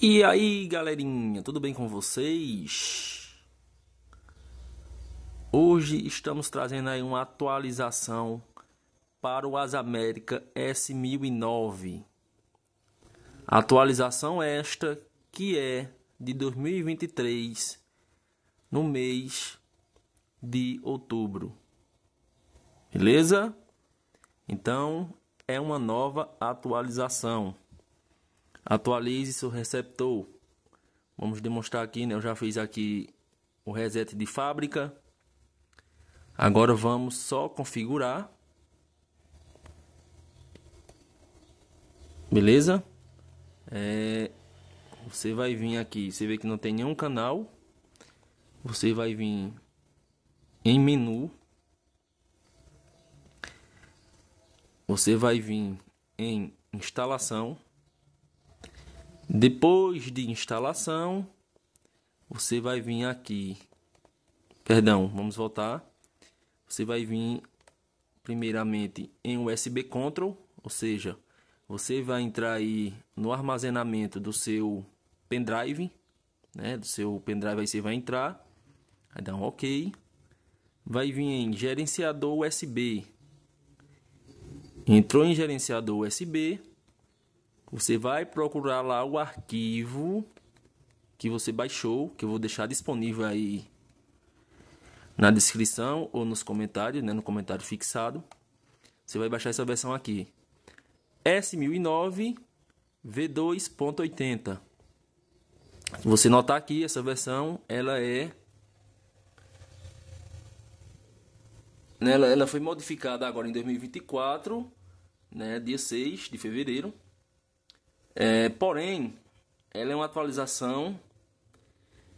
E aí, galerinha, tudo bem com vocês? Hoje estamos trazendo aí uma atualização para o Asa América S1009. Atualização esta que é de 2023 no mês de outubro. Beleza? Então, é uma nova atualização. Atualize seu receptor. Vamos demonstrar aqui, né? Eu já fiz aqui o reset de fábrica. Agora vamos só configurar. Beleza? É, você vai vir aqui, você vê que não tem nenhum canal. Você vai vir em menu. Você vai vir em instalação. Depois de instalação, você vai vir aqui. Perdão, vamos voltar. Você vai vir primeiramente em USB Control, ou seja, você vai entrar aí no armazenamento do seu pendrive, né? Do seu pendrive aí você vai entrar, vai dar um OK. Vai vir em gerenciador USB. Entrou em gerenciador USB, você vai procurar lá o arquivo que você baixou, que eu vou deixar disponível aí na descrição ou nos comentários, né, no comentário fixado. Você vai baixar essa versão aqui. S1009 V2.80. Você notar aqui essa versão, ela é né, ela, ela foi modificada agora em 2024, né, dia 6 de fevereiro. É, porém, ela é uma atualização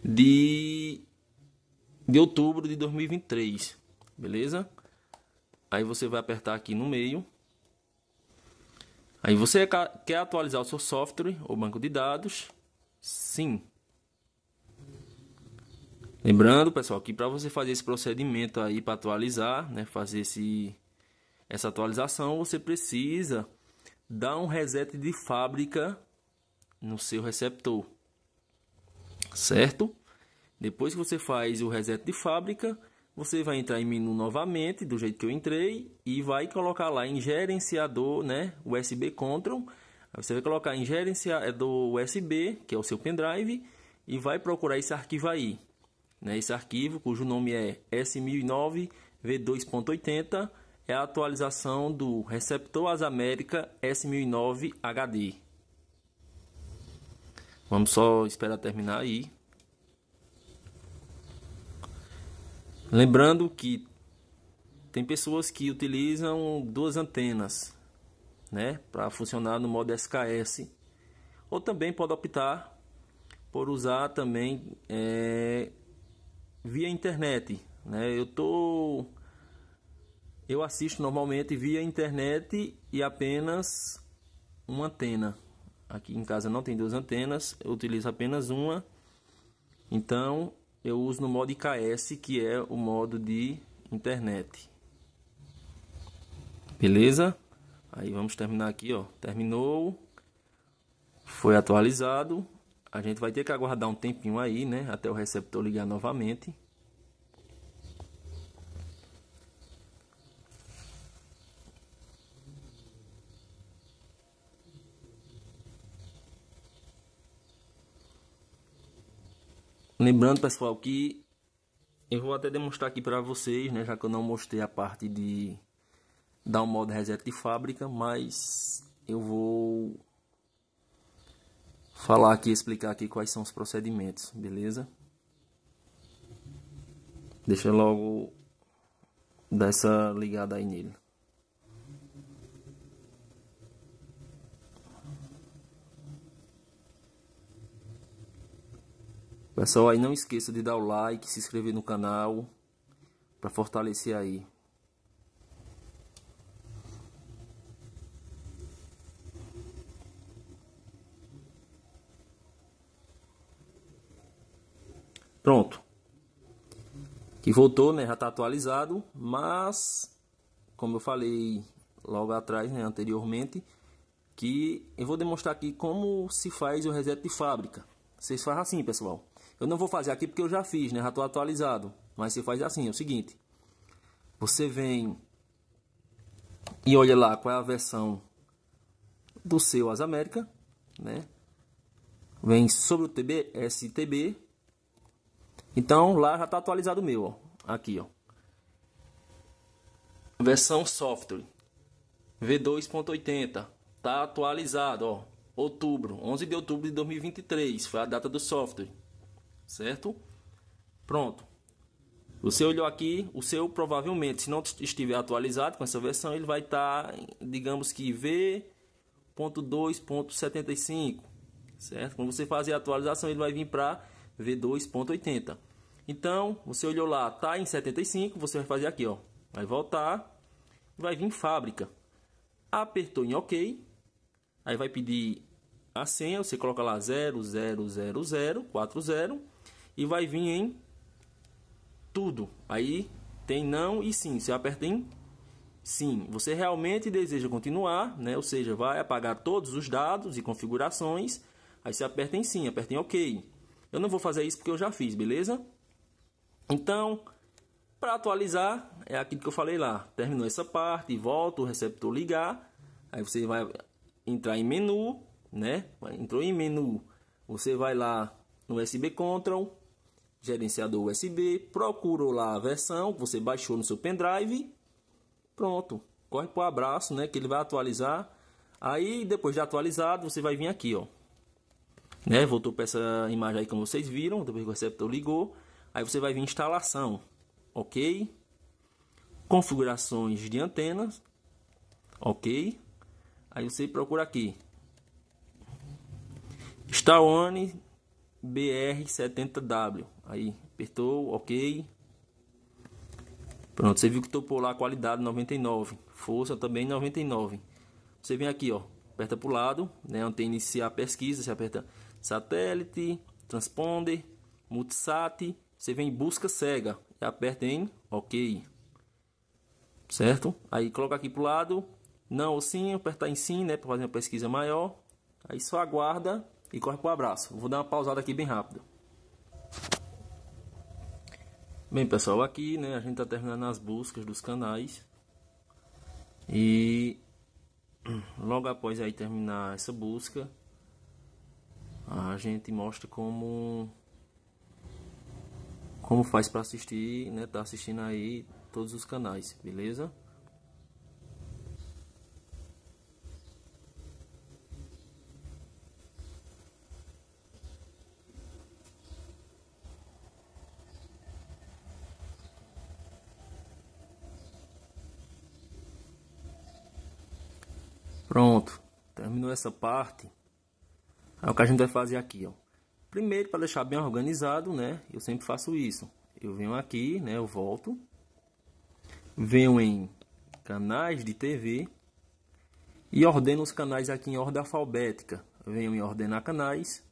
de, de outubro de 2023, beleza? Aí você vai apertar aqui no meio. Aí você quer atualizar o seu software ou banco de dados? Sim. Lembrando, pessoal, que para você fazer esse procedimento aí para atualizar, né, fazer esse essa atualização, você precisa dá um reset de fábrica no seu receptor, certo? Depois que você faz o reset de fábrica, você vai entrar em menu novamente, do jeito que eu entrei, e vai colocar lá em gerenciador, né, USB Control. você vai colocar em gerenciador USB, que é o seu pendrive, e vai procurar esse arquivo aí, né, esse arquivo cujo nome é S1009 V2.80 é a atualização do receptor As América S1009 HD. Vamos só esperar terminar aí. Lembrando que tem pessoas que utilizam duas antenas, né, para funcionar no modo SKS, ou também pode optar por usar também é, via internet, né? Eu tô eu assisto normalmente via internet e apenas uma antena. Aqui em casa não tem duas antenas, eu utilizo apenas uma. Então eu uso no modo IKS, que é o modo de internet. Beleza? Aí vamos terminar aqui, ó. Terminou. Foi atualizado. A gente vai ter que aguardar um tempinho aí, né? Até o receptor ligar novamente. Lembrando, pessoal, que eu vou até demonstrar aqui para vocês, né, já que eu não mostrei a parte de dar um modo reset de fábrica, mas eu vou falar aqui, explicar aqui quais são os procedimentos, beleza? Deixa eu logo dar essa ligada aí nele. Pessoal, é aí não esqueça de dar o like, se inscrever no canal para fortalecer aí. Pronto. Que voltou, né? Já tá atualizado, mas como eu falei logo atrás, né, anteriormente, que eu vou demonstrar aqui como se faz o reset de fábrica. Vocês fazem assim, pessoal. Eu não vou fazer aqui porque eu já fiz, né? Já estou atualizado. Mas você faz assim, é o seguinte. Você vem e olha lá qual é a versão do seu As América, né? Vem sobre o TB, STB. Então lá já está atualizado o meu, ó. Aqui, ó. Versão software V2.80 tá atualizado, ó. Outubro, 11 de outubro de 2023 foi a data do software certo? Pronto. Você olhou aqui, o seu provavelmente, se não estiver atualizado com essa versão, ele vai estar, tá, digamos que V.2.75, certo? Quando você fazer a atualização, ele vai vir para V2.80. Então, você olhou lá, tá em 75, você vai fazer aqui, ó. Vai voltar, vai vir fábrica. Apertou em OK, aí vai pedir a senha, você coloca lá 000040 e vai vir em tudo. Aí tem não e sim. Você aperta em sim. Você realmente deseja continuar, né? Ou seja, vai apagar todos os dados e configurações. Aí você aperta em sim, aperta em OK. Eu não vou fazer isso porque eu já fiz, beleza? Então, para atualizar, é aquilo que eu falei lá. Terminou essa parte, volta o receptor ligar. Aí você vai entrar em menu, né? Entrou em menu. Você vai lá no USB Control, gerenciador USB, procurou lá a versão que você baixou no seu pendrive, pronto, corre para o abraço, né, que ele vai atualizar, aí depois de atualizado, você vai vir aqui, ó, né, voltou para essa imagem aí como vocês viram, depois que o receptor ligou, aí você vai vir instalação, ok, configurações de antenas, ok, aí você procura aqui, Star One BR70W, Aí, apertou, ok. Pronto, você viu que topou lá a qualidade 99. Força também 99. Você vem aqui, ó. Aperta para o lado, né? Onde tem iniciar a pesquisa. Você aperta satélite, transponder, multisat. Você vem em busca cega. E aperta em ok. Certo? Aí coloca aqui para o lado. Não ou sim, apertar em sim, né? Para fazer uma pesquisa maior. Aí só aguarda e corre para o abraço. Vou dar uma pausada aqui bem rápido. Bem pessoal, aqui né, a gente está terminando as buscas dos canais e logo após aí terminar essa busca a gente mostra como como faz para assistir, né, tá assistindo aí todos os canais, beleza? terminou essa parte, é o que a gente vai fazer aqui, ó. Primeiro, para deixar bem organizado, né? Eu sempre faço isso. Eu venho aqui, né? Eu volto. Venho em canais de TV. E ordeno os canais aqui em ordem alfabética. venho em ordenar canais.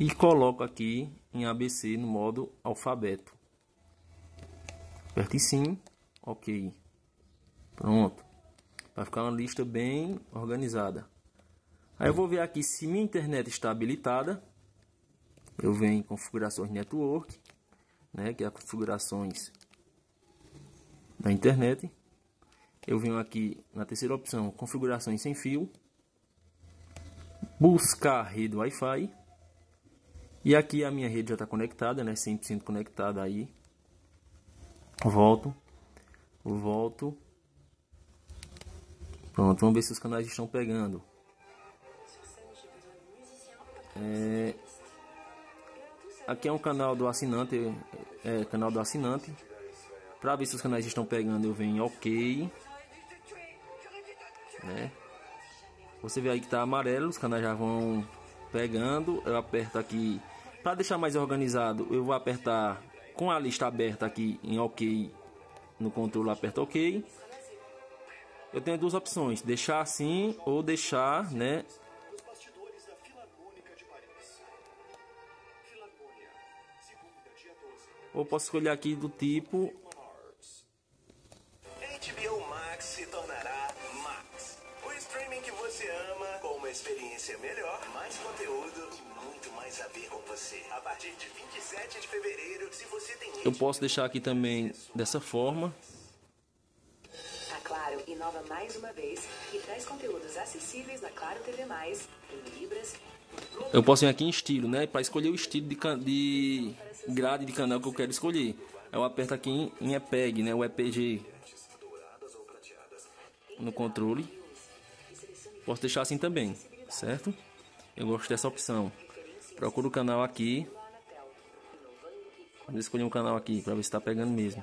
E coloco aqui em ABC no modo alfabeto. Aperte sim. Ok. Pronto. Vai ficar uma lista bem organizada. Aí eu vou ver aqui se minha internet está habilitada. Eu venho em configurações network, né, que é configurações da internet. Eu venho aqui na terceira opção, configurações sem fio. Buscar rede Wi-Fi. E aqui a minha rede já está conectada, né, 100% conectada aí. Volto. Volto Pronto, vamos ver se os canais estão pegando. É, aqui é um canal do assinante, é, canal do assinante. Para ver se os canais estão pegando, eu venho em OK. Né? Você vê aí que tá amarelo, os canais já vão pegando. Eu aperto aqui para deixar mais organizado. Eu vou apertar com a lista aberta aqui em OK. No controle aperto OK eu tenho duas opções: deixar assim ou deixar, né? Ou posso escolher aqui do tipo. HBO Max se tornará Max. O streaming que você ama, com uma experiência melhor, mais conteúdo e muito mais a ver com você. A partir de 27 de fevereiro, se você tem. Eu posso deixar aqui também dessa forma. Claro inova mais uma vez e traz conteúdos acessíveis na Claro TV+, em Libras. Eu posso vir aqui em estilo, né? Para escolher o estilo de, de grade de canal que eu quero escolher. Eu aperto aqui em, em EPEG, né? O EPG. No controle. Posso deixar assim também, certo? Eu gosto dessa opção. Procuro o canal aqui. Vou escolher um canal aqui para ver se está pegando mesmo.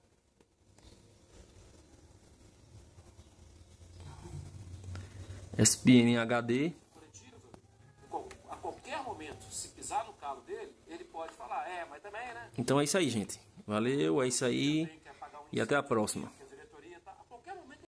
SPN HD. A qualquer momento, se pisar no dele, ele pode falar, é, né? Então é isso aí, gente. Valeu, é isso aí. E até a próxima.